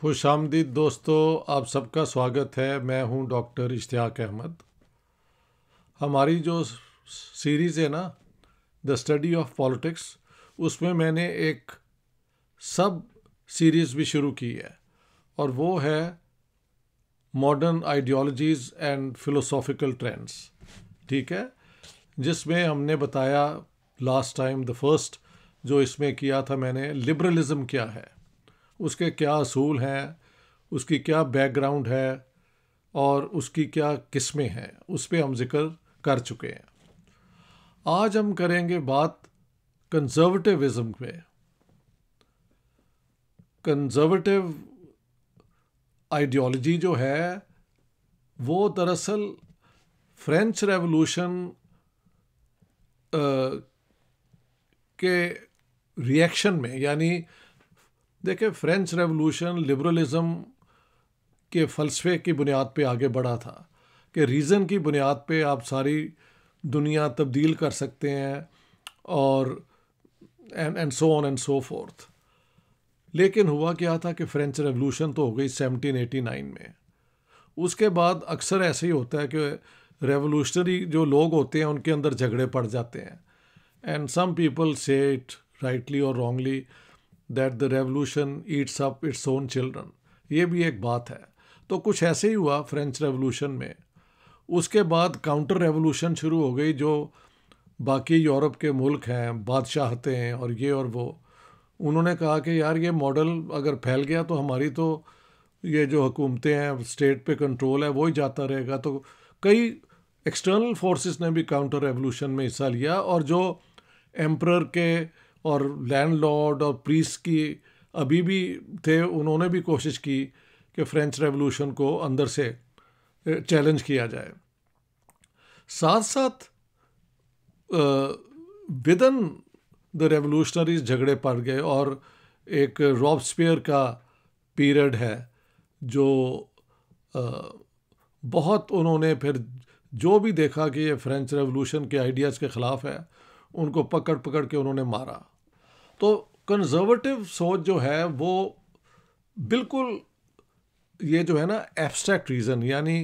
खुश आमदीद दोस्तों आप सबका स्वागत है मैं हूं डॉक्टर इश्तियाक अहमद हमारी जो सीरीज़ है ना द स्टडी ऑफ पॉलिटिक्स उसमें मैंने एक सब सीरीज़ भी शुरू की है और वो है modern ideologies and philosophical trends ठीक है जिसमें हमने बताया लास्ट टाइम द फर्स्ट जो इसमें किया था मैंने लिबरलिज़म क्या है उसके क्या असूल हैं उसकी क्या बैकग्राउंड है और उसकी क्या किस्में हैं उस पर हम जिक्र कर चुके हैं आज हम करेंगे बात कंजर्वेटिविज्म में कंजर्वेटिव आइडियोलॉजी जो है वो दरअसल फ्रेंच रेवोल्यूशन के रिएक्शन में यानी देखिए फ्रेंच रेवोल्यूशन लिबरलिज्म के फ़लसफ़े की बुनियाद पे आगे बढ़ा था कि रीज़न की बुनियाद पे आप सारी दुनिया तब्दील कर सकते हैं और and and so on and so forth लेकिन हुआ क्या था कि फ्रेंच रेवोल्यूशन तो हो गई सेवनटीन एटी नाइन में उसके बाद अक्सर ऐसे ही होता है कि रेवोल्यूशनरी जो लोग होते हैं उनके अंदर झगड़े पड़ जाते हैं and some people say it rightly और wrongly that the revolution eats up its own children ये भी एक बात है तो कुछ ऐसे ही हुआ फ्रेंच रेवोल्यूशन में उसके बाद काउंटर रेवोल्यूशन शुरू हो गई जो बाकी यूरोप के मुल्क हैं बादशाहते हैं और ये और वो उन्होंने कहा कि यार ये मॉडल अगर फैल गया तो हमारी तो ये जो हुकूमतें हैं स्टेट पे कंट्रोल है वो ही जाता रहेगा तो कई एक्सटर्नल फोर्सेस ने भी काउंटर रेवोल्यूशन में हिस्सा लिया और जो एम्प्रर के और लैंडलॉर्ड और प्रीस की अभी भी थे उन्होंने भी कोशिश की कि फ्रेंच रेवोल्यूशन को अंदर से चैलेंज किया जाए साथ साथ विद इन द रेवोल्यूशनरीज झगड़े पड़ गए और एक रॉबस्पियर का पीरियड है जो आ, बहुत उन्होंने फिर जो भी देखा कि ये फ्रेंच रेवोल्यूशन के आइडियाज़ के ख़िलाफ़ है उनको पकड़ पकड़ के उन्होंने मारा तो कंजर्वेटिव सोच जो है वो बिल्कुल ये जो है ना एब्स्ट्रैक्ट रीज़न यानी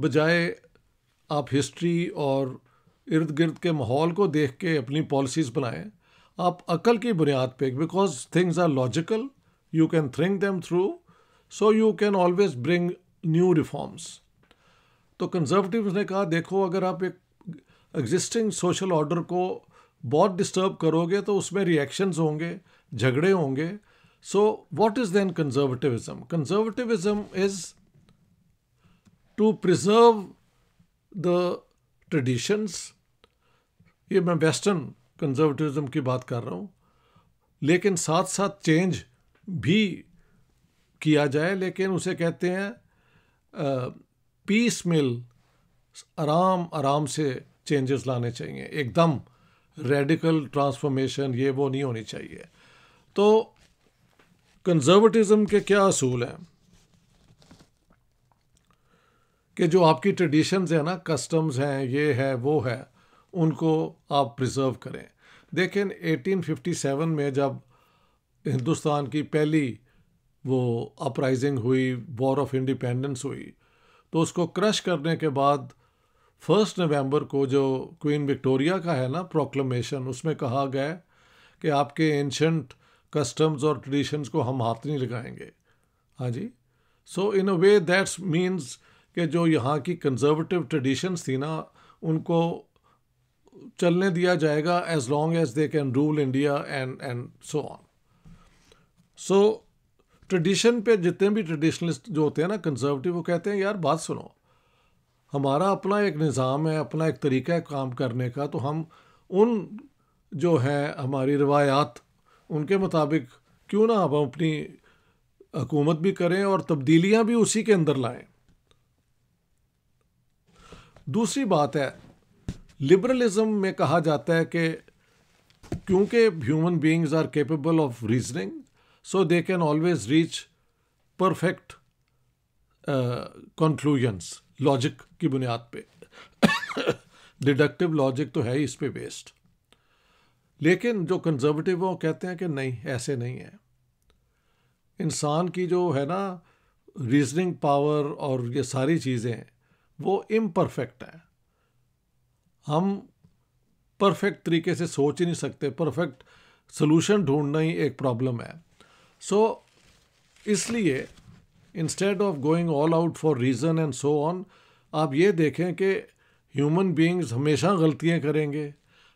बजाय आप हिस्ट्री और इर्द गिर्द के माहौल को देख के अपनी पॉलिसीज़ बनाएं आप अकल की बुनियाद पे because things are logical you can think them through so you can always bring new reforms तो कंजर्वेटिव ने कहा देखो अगर आप एक एग्जिस्टिंग सोशल ऑर्डर को बहुत डिस्टर्ब करोगे तो उसमें रिएक्शंस होंगे झगड़े होंगे so what is then conservatism conservatism is to preserve the traditions ये मैं वेस्टर्न कंजर्वेटिविज्म की बात कर रहा हूँ लेकिन साथ साथ चेंज भी किया जाए लेकिन उसे कहते हैं पीस मिल आराम आराम से चेंजेस लाने चाहिए एकदम रेडिकल ट्रांसफॉर्मेशन ये वो नहीं होनी चाहिए तो कंजर्वेटिज्म के क्या असूल हैं कि जो आपकी ट्रेडिशंस हैं ना कस्टम्स हैं ये है वो है उनको आप प्रिजर्व करें देखें 1857 में जब हिंदुस्तान की पहली वो अपराइजिंग हुई वॉर ऑफ इंडिपेंडेंस हुई तो उसको क्रश करने के बाद फर्स्ट नवंबर को जो क्वीन विक्टोरिया का है ना प्रोक्लेमेशन उसमें कहा गया कि आपके एंशंट कस्टम्स और ट्रेडिशंस को हम हाथ नहीं लगाएंगे हाँ जी सो इन अ वे दैट्स मीन्स कि जो यहाँ की कंजर्वेटिव ट्रेडिशंस थी ना उनको चलने दिया जाएगा as long as they can rule India and and so on so tradition पे जितने भी ट्रेडिशनलिस्ट जो होते हैं ना कंजर्वेटिव वो कहते हैं यार बात सुनो हमारा अपना एक निज़ाम है अपना एक तरीका है काम करने का तो हम उन जो हैं हमारी रवायात उनके मुताबिक क्यों ना हम अपनी हुकूमत भी करें और तब्दीलियां भी उसी के अंदर लाएं दूसरी बात है लिबरलिज्म में कहा जाता है कि क्योंकि human beings are capable of reasoning so they can always reach perfect conclusions logic की बुनियाद पे डिडक्टिव लॉजिक तो है ही इस पे बेस्ड लेकिन जो कंजर्वेटिव वो कहते हैं कि नहीं ऐसे नहीं है इंसान की जो है ना रीजनिंग पावर और ये सारी चीज़ें वो इम्परफेक्ट हैं हम परफेक्ट तरीके से सोच ही नहीं सकते परफेक्ट सोल्यूशन ढूंढना ही एक प्रॉब्लम है सो so, इसलिए instead of going all out for reason and so on आप ये देखें कि ह्यूमन बींग्स हमेशा गलतियाँ करेंगे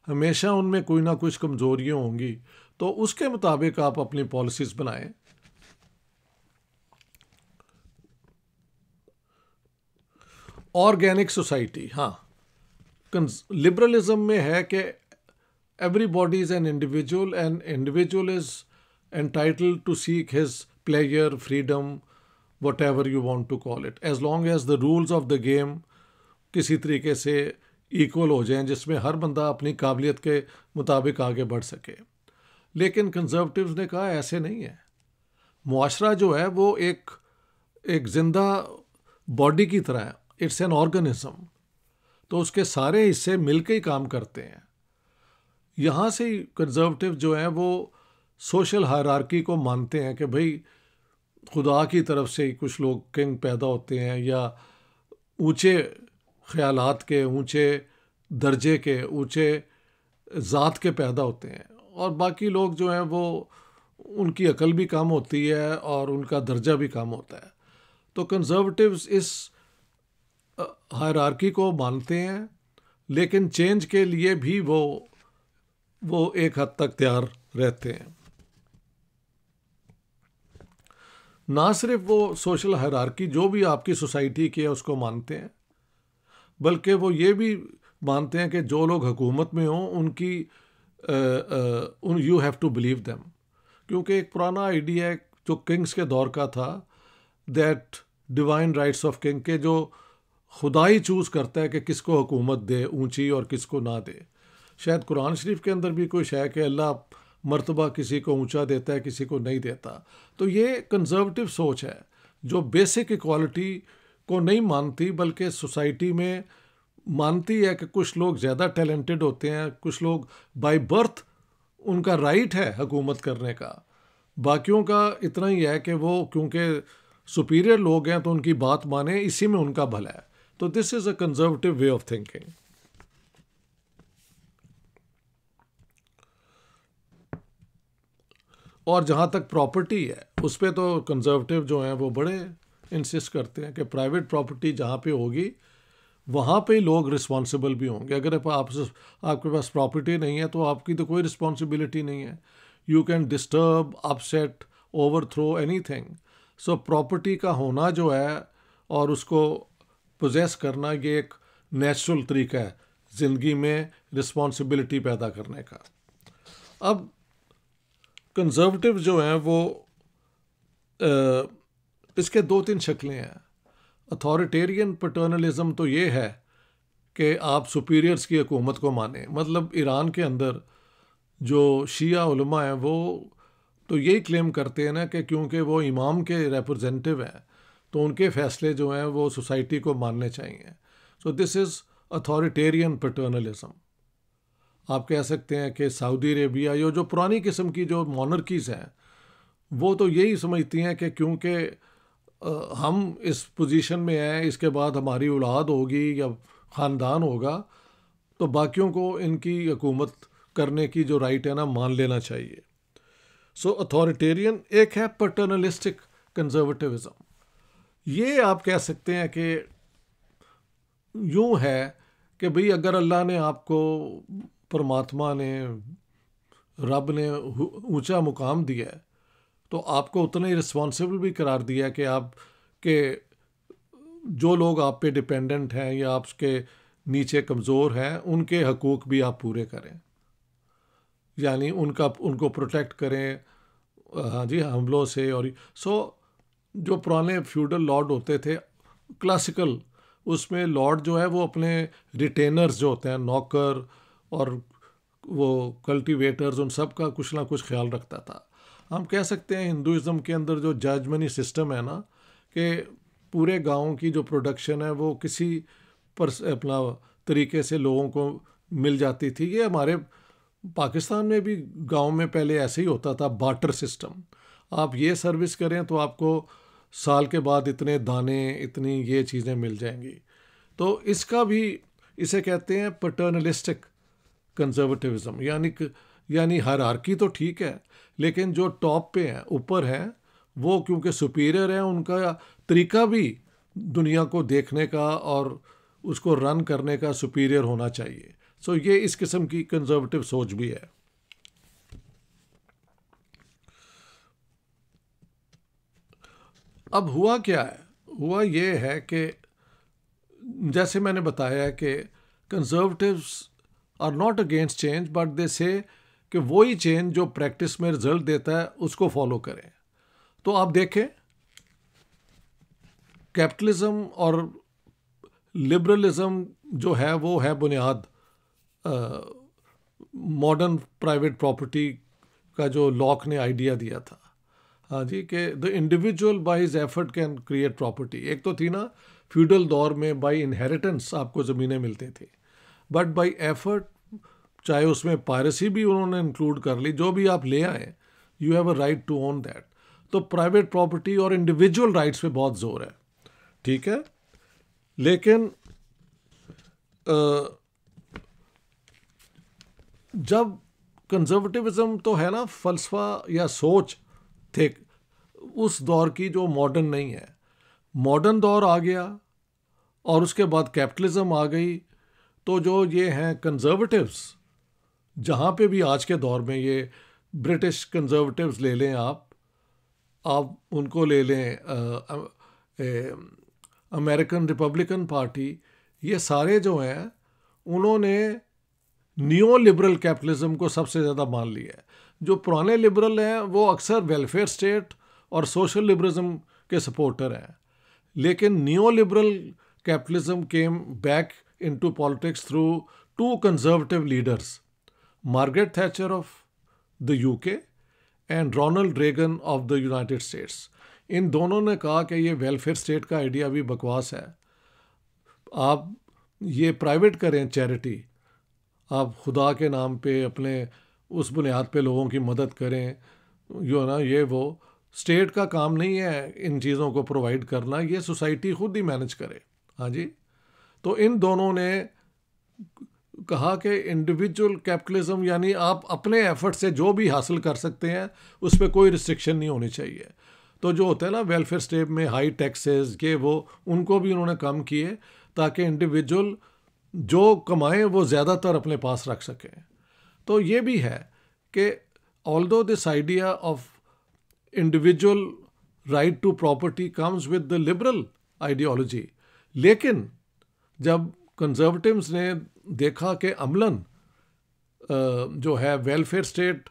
हमेशा उनमें कोई ना कुछ कमज़ोरियाँ होंगी तो उसके मुताबिक आप अपनी पॉलिसीज़ बनाएं ऑर्गेनिक सोसाइटी हाँ लिबरलिज्म में है कि everybody is an individual and individual is entitled to seek his player freedom whatever you want to call it as long as the rules of the game किसी तरीके से equal हो जाएं जिसमें हर बंदा अपनी काबिलियत के मुताबिक आगे बढ़ सके लेकिन कंजर्वेटिव्स ने कहा ऐसे नहीं है मुआरा जो है वो एक एक ज़िंदा बॉडी की तरह है इट्स एन ऑर्गेनिज्म तो उसके सारे हिस्से मिल के ही काम करते हैं यहाँ से कंजर्वेटिव जो हैं वो सोशल हरारकी को मानते हैं कि भाई खुदा की तरफ से ही कुछ लोग किंग पैदा होते हैं या ऊंचे ख्यालात के ऊंचे दर्जे के ऊंचे ज़ात के पैदा होते हैं और बाकी लोग जो हैं वो उनकी अकल भी कम होती है और उनका दर्जा भी कम होता है तो कंज़र्वेटिव्स इस हायरार्की को मानते हैं लेकिन चेंज के लिए भी वो वो एक हद तक तैयार रहते हैं ना सिर्फ वो सोशल हरारकी जो भी आपकी सोसाइटी की है उसको मानते हैं बल्कि वो ये भी मानते हैं कि जो लोग हुकूमत में हों उनकी उन you have to believe them क्योंकि एक पुराना आइडिया है जो किंग्स के दौर का था that divine rights of king के जो खुदा ही चूज़ करता है कि किसको हुकूमत दे ऊंची और किसको ना दे शायद कुरान शरीफ के अंदर भी कोई शायक है अल्लाह मर्तबा किसी को ऊंचा देता है किसी को नहीं देता तो ये कंजर्वेटिव सोच है जो बेसिक इक्वालिटी को नहीं मानती बल्कि सोसाइटी में मानती है कि कुछ लोग ज़्यादा टैलेंटेड होते हैं कुछ लोग बाय बर्थ उनका राइट है हुकूमत करने का बाकियों का इतना ही है कि वो क्योंकि सुपीरियर लोग हैं तो उनकी बात माने इसी में उनका भला है तो this is a conservative way of thinking और जहाँ तक प्रॉपर्टी है उस पर तो कंजर्वेटिव जो हैं वो बड़े इंसिस्ट करते हैं कि प्राइवेट प्रॉपर्टी जहाँ पे होगी वहाँ पे लोग रिस्पॉन्सिबल भी होंगे अगर आप आपके पास प्रॉपर्टी नहीं है तो आपकी तो कोई रिस्पॉन्सिबिलिटी नहीं है you can disturb upset overthrow anything so property का होना जो है और उसको पोजेस करना ये एक नेचुरल तरीका है ज़िंदगी में रिस्पॉन्सिबिलिटी पैदा करने का अब कंजर्वेटिव जो हैं वो आ, इसके दो तीन शक्लें हैं अथॉरिटेरियन पटर्नलिज्म तो ये है कि आप सुपीरियर्स की हकूमत को माने मतलब ईरान के अंदर जो शिया हैं वो तो यही क्लेम करते हैं ना कि क्योंकि वो इमाम के रिप्रेजेंटेटिव हैं तो उनके फ़ैसले जो हैं वो सोसाइटी को मानने चाहिए so this is authoritarian paternalism आप कह सकते हैं कि सऊदी अरेबिया या जो पुरानी किस्म की जो मोनरकीज़ हैं वो तो यही समझती हैं कि क्योंकि हम इस पोजीशन में हैं इसके बाद हमारी औलाद होगी या ख़ानदान होगा तो बाकियों को इनकी हकूमत करने की जो राइट है ना मान लेना चाहिए सो so, अथॉरिटेरियन एक है पटर्नलिस्टिक कंजर्वेटिविज़म ये आप कह सकते हैं कि यूँ है कि भाई अगर अल्लाह ने आपको परमात्मा ने रब ने ऊंचा मुकाम दिया है तो आपको उतना ही रिस्पॉन्सिबल भी करार दिया है कि आप के जो लोग आप पे डिपेंडेंट हैं या आपके नीचे कमज़ोर हैं उनके हकूक़ भी आप पूरे करें यानी उनका उनको प्रोटेक्ट करें हाँ जी हमलों से और सो जो पुराने फ्यूडल लॉर्ड होते थे क्लासिकल उसमें लॉर्ड जो है वो अपने रिटेनर्स जो होते हैं नौकर और वो कल्टीवेटर्स उन सब का कुछ ना कुछ ख्याल रखता था हम कह सकते हैं हिंदुज़म के अंदर जो जजमनी सिस्टम है ना कि पूरे गांव की जो प्रोडक्शन है वो किसी पर अपना तरीके से लोगों को मिल जाती थी ये हमारे पाकिस्तान में भी गांव में पहले ऐसे ही होता था बाटर सिस्टम आप ये सर्विस करें तो आपको साल के बाद इतने दाने इतनी ये चीज़ें मिल जाएंगी तो इसका भी इसे कहते हैं पटर्नलिस्टिक कंजर्वेटिविज्म यानी यानी हरारकी तो ठीक है लेकिन जो टॉप पे हैं ऊपर हैं वो क्योंकि सुपीरियर हैं उनका तरीका भी दुनिया को देखने का और उसको रन करने का सुपीरियर होना चाहिए सो ये इस किस्म की कंजर्वेटिव सोच भी है अब हुआ क्या है हुआ ये है कि जैसे मैंने बताया कि conservatives are not against change but they say कि वही चेंज जो प्रैक्टिस में रिजल्ट देता है उसको फॉलो करें तो आप देखें कैपिटलिज्म और लिबरलिज्म जो है वो है बुनियाद मॉडर्न प्राइवेट प्रॉपर्टी का जो लॉक ने आइडिया दिया था हाँ जी कि the individual by his effort can create property एक तो थी ना फ्यूडल दौर में बाय इनहेरिटेंस आपको ज़मीनें मिलती थी बट बाय एफर्ट चाहे उसमें पायरेसी भी उन्होंने इंक्लूड कर ली जो भी आप ले आए you have a right to own that तो प्राइवेट प्रॉपर्टी और इंडिविजुअल राइट्स पे बहुत जोर है ठीक है लेकिन जब कंजर्वेटिविज्म तो है ना फलसफा या सोच थे उस दौर की जो मॉडर्न नहीं है मॉडर्न दौर आ गया और उसके बाद कैपिटलिज्म आ गई तो जो ये हैं कंजर्वेटिव्स जहाँ पे भी आज के दौर में ये ब्रिटिश कंजर्वेटिव्स ले लें आप आप उनको ले लें अमेरिकन रिपब्लिकन पार्टी ये सारे जो हैं उन्होंने न्यो लिबरल कैपिटलिज्म को सबसे ज़्यादा मान लिया है जो पुराने लिबरल हैं वो अक्सर वेलफेयर स्टेट और सोशल लिबरलिज्म के सपोर्टर हैं लेकिन neo liberal capitalism came back into politics through two conservative leaders Margaret Thatcher of the UK and Ronald Reagan of the United States इन दोनों ने कहा कि ये वेलफेयर स्टेट का आइडिया भी बकवास है आप ये प्राइवेट करें चैरिटी आप खुदा के नाम पे अपने उस बुनियाद पे लोगों की मदद करें यो ना ये वो स्टेट का काम नहीं है इन चीज़ों को प्रोवाइड करना ये सोसाइटी खुद ही मैनेज करे हाँ जी तो इन दोनों ने कहा कि इंडिविजुअल कैपिटलिज्म यानी आप अपने एफर्ट से जो भी हासिल कर सकते हैं उस पर कोई रिस्ट्रिक्शन नहीं होनी चाहिए तो जो होता है ना वेलफेयर स्टेट में हाई टैक्सेस ये वो उनको भी उन्होंने कम किए ताकि इंडिविजुअल जो कमाएं वो ज़्यादातर अपने पास रख सकें तो ये भी है कि although this idea of individual right to property comes with the liberal ideology लेकिन जब कंजर्वेटिव्स ने देखा कि अमलन जो है वेलफेयर स्टेट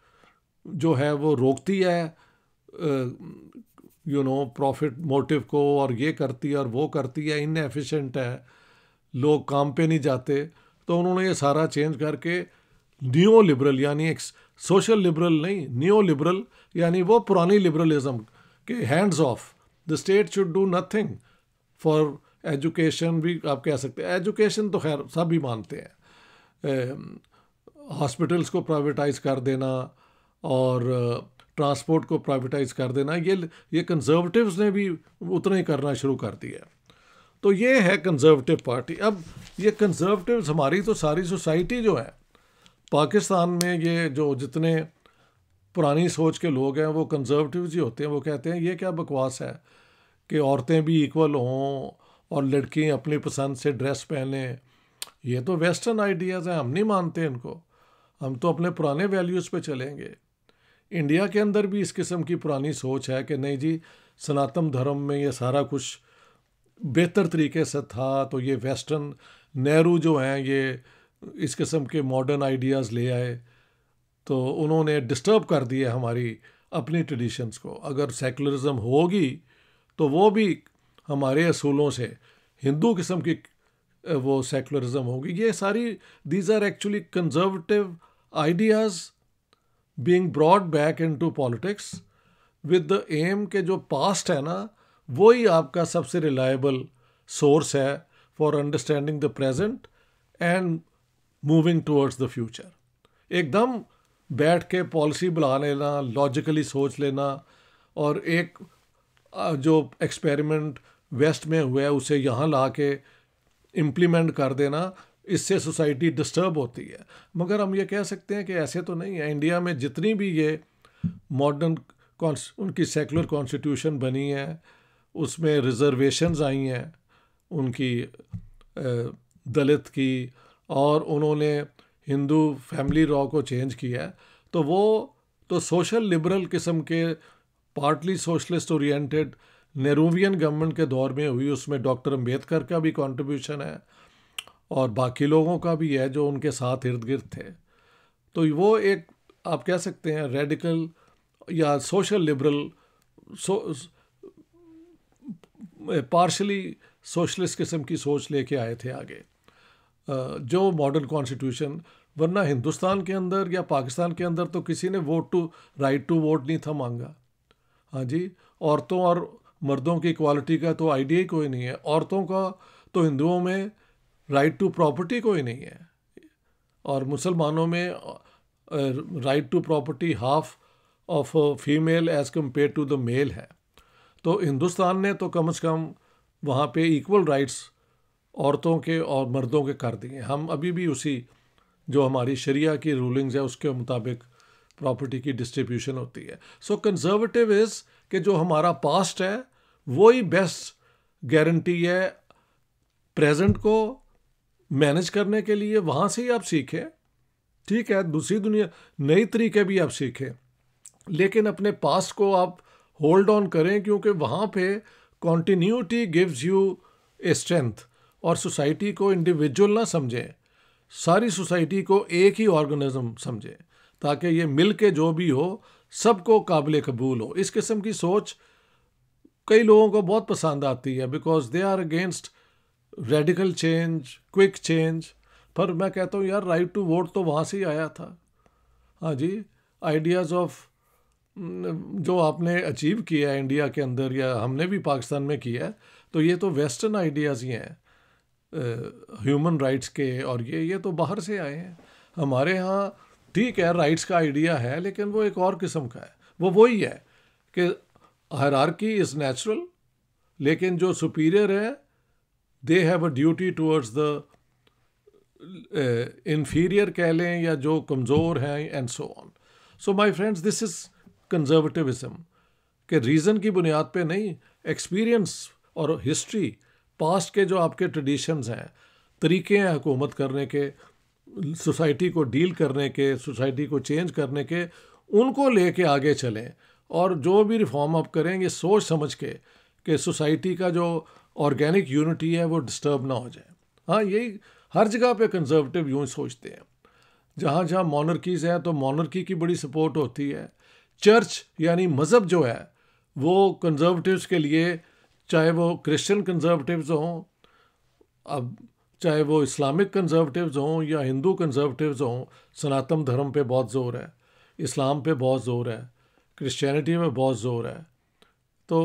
जो है वो रोकती है यू नो प्रॉफिट मोटिव को और ये करती है और वो करती है इनएफिशिएंट है लोग काम पे नहीं जाते तो उन्होंने ये सारा चेंज करके न्यू लिबरल यानी एक सोशल लिबरल नहीं न्यू लिबरल यानी वो पुरानी लिबरलिज्म के hands off the state should do nothing for education भी आप कह सकते हैं एजुकेशन तो खैर सब ही मानते हैं हॉस्पिटल्स को प्राइवेटाइज कर देना और ट्रांसपोर्ट को प्राइवेटाइज कर देना ये ये कंजर्वेटिव्स ने भी उतना ही करना शुरू कर दिया तो ये है कंजर्वेटिव पार्टी अब ये कंजर्वेटिव्स हमारी तो सारी सोसाइटी जो है पाकिस्तान में ये जो जितने पुरानी सोच के लोग हैं वो कंजर्वेटिव ही होते हैं वो कहते हैं ये क्या बकवास है कि औरतें भी इक्वल हों और लड़की अपनी पसंद से ड्रेस पहने ये तो वेस्टर्न आइडियाज़ हैं हम नहीं मानते इनको हम तो अपने पुराने वैल्यूज़ पे चलेंगे इंडिया के अंदर भी इस किस्म की पुरानी सोच है कि नहीं जी सनातन धर्म में ये सारा कुछ बेहतर तरीके से था तो ये वेस्टर्न नेहरू जो हैं ये इस किस्म के मॉडर्न आइडियाज़ ले आए तो उन्होंने डिस्टर्ब कर दिया हमारी अपनी ट्रेडिशंस को अगर सेकुलरिज्म होगी तो वो भी हमारे असूलों से हिंदू किस्म की वो सेकुलरिज्म होगी ये सारी these are actually conservative ideas being brought back into politics with the aim के जो पास्ट है ना वही आपका सबसे रिलायबल सोर्स है for understanding the present and moving towards the future एकदम बैठ के पॉलिसी बुला लेना लॉजिकली सोच लेना और एक जो एक्सपेरिमेंट वेस्ट में हुए उसे यहाँ ला के इम्प्लीमेंट कर देना इससे सोसाइटी डिस्टर्ब होती है मगर हम ये कह सकते हैं कि ऐसे तो नहीं है इंडिया में जितनी भी ये मॉडर्न उनकी सेकुलर कॉन्स्टिट्यूशन बनी है उसमें रिजर्वेशन आई हैं उनकी दलित की और उन्होंने हिंदू फैमिली रॉ को चेंज किया है तो वो तो सोशल लिबरल किस्म के partly socialist oriented Nehruvian government के दौर में हुई उसमें डॉक्टर अम्बेडकर का भी कॉन्ट्रीब्यूशन है और बाकी लोगों का भी है जो उनके साथ इर्द गिर्द थे तो वो एक आप कह सकते हैं रेडिकल या social liberal so partially socialist किस्म की सोच लेके आए थे आगे जो मॉडर्न कॉन्स्टिट्यूशन वरना हिंदुस्तान के अंदर या पाकिस्तान के अंदर तो किसी ने vote to right to vote नहीं था मांगा हाँ जी औरतों और मर्दों की इक्वालिटी का तो आइडिया ही कोई नहीं है औरतों का तो हिंदुओं में राइट टू प्रॉपर्टी कोई नहीं है और मुसलमानों में right to property half of female as compare to the male है तो हिंदुस्तान ने तो कम से कम वहाँ पे इक्वल राइट्स औरतों के और मर्दों के कर दिए हम अभी भी उसी जो हमारी शरिया की रूलिंग्स है उसके मुताबिक प्रॉपर्टी की डिस्ट्रीब्यूशन होती है सो कंजर्वेटिव इज़ कि जो हमारा पास्ट है वही बेस्ट गारंटी है प्रेजेंट को मैनेज करने के लिए वहाँ से ही आप सीखें ठीक है दूसरी दुनिया नई तरीके भी आप सीखें लेकिन अपने पास को आप होल्ड ऑन करें क्योंकि वहाँ पे continuity gives you a strength और सोसाइटी को इंडिविजुअल ना समझें सारी सोसाइटी को एक ही ऑर्गेनिज्म समझें ताकि ये मिल के जो भी हो सबको काबिल कबूल हो इस किस्म की सोच कई लोगों को बहुत पसंद आती है because they are against radical change quick change पर मैं कहता हूँ यार राइट टू वोट तो वहाँ से ही आया था हाँ जी आइडियाज़ ऑफ जो आपने अचीव किया है इंडिया के अंदर या हमने भी पाकिस्तान में किया है तो ये तो वेस्टर्न आइडियाज़ ही हैं ह्यूमन राइट्स के और ये ये तो बाहर से आए हैं हमारे यहाँ ठीक है राइट्स का आइडिया है लेकिन वो एक और किस्म का है वो वही है कि hierarchy इज़ नेचुरल लेकिन जो सुपीरियर है they have a duty towards the inferior कह लें या जो कमज़ोर हैं and so on so my friends this is conservatism के रीज़न की बुनियाद पर नहीं एक्सपीरियंस और हिस्ट्री पास्ट के जो आपके ट्रेडिशंस हैं तरीके हैं हुकूमत करने के सोसाइटी को डील करने के सोसाइटी को चेंज करने के उनको ले लेके आगे चलें और जो भी रिफॉर्म आप करें ये सोच समझ के कि सोसाइटी का जो ऑर्गेनिक यूनिटी है वो डिस्टर्ब ना हो जाए हाँ यही हर जगह पे कंजर्वेटिव यूँ सोचते हैं जहाँ जहाँ मॉनर्कीज़ हैं तो मॉनर्की की बड़ी सपोर्ट होती है चर्च यानी मज़हब जो है वो कंजर्वेटिव्स के लिए चाहे वो क्रिश्चियन कंजर्वेटिव्स हों अब चाहे वो इस्लामिक कंजर्वेटिव्स हों या हिंदू कंजर्वेटिव्स हों सनातन धर्म पे बहुत ज़ोर है इस्लाम पे बहुत ज़ोर है क्रिश्चियनिटी में बहुत ज़ोर है तो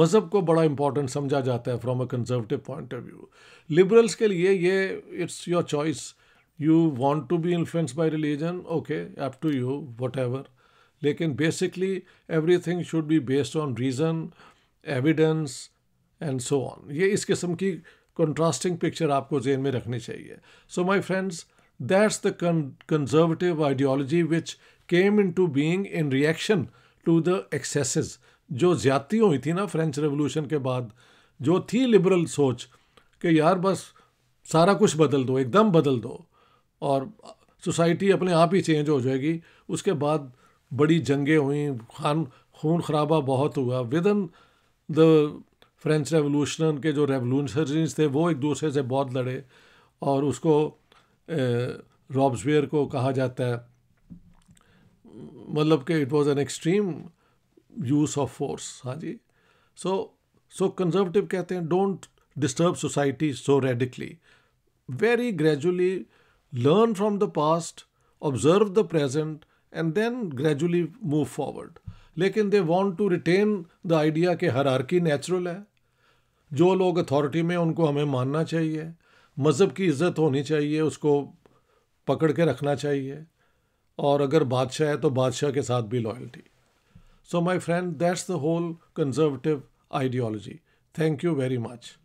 मज़हब को बड़ा इम्पॉर्टेंट समझा जाता है from a conservative point of view liberals के लिए ये it's your choice you want to be influence by religion okay up to you whatever लेकिन basically everything should be based on reason evidence and so on ये इस किस्म की contrasting picture आपको जेन में रखनी चाहिए so my friends that's the conservative ideology which came into being in reaction to the excesses जो ज्यादती हुई थी ना फ्रेंच रेवोल्यूशन के बाद जो थी लिबरल सोच कि यार बस सारा कुछ बदल दो एकदम बदल दो और सोसाइटी अपने आप ही चेंज हो जाएगी उसके बाद बड़ी जंगें हुई खान खून खराबा बहुत हुआ within the French revolution के जो रेवोल्यूशनरीज थे वो एक दूसरे से बहुत लड़े और उसको रॉब्सवेयर को कहा जाता है मतलब कि it was an extreme use of force हाँ जी सो सो कंजर्वेटिव कहते हैं don't disturb society so radically very gradually learn from the past observe the present and then gradually move forward लेकिन they want to retain the idea के आर की natural है जो लोग अथॉरिटी में उनको हमें मानना चाहिए मज़हब की इज़्ज़त होनी चाहिए उसको पकड़ के रखना चाहिए और अगर बादशाह है तो बादशाह के साथ भी loyalty so my friend that's the whole conservative ideology thank you very much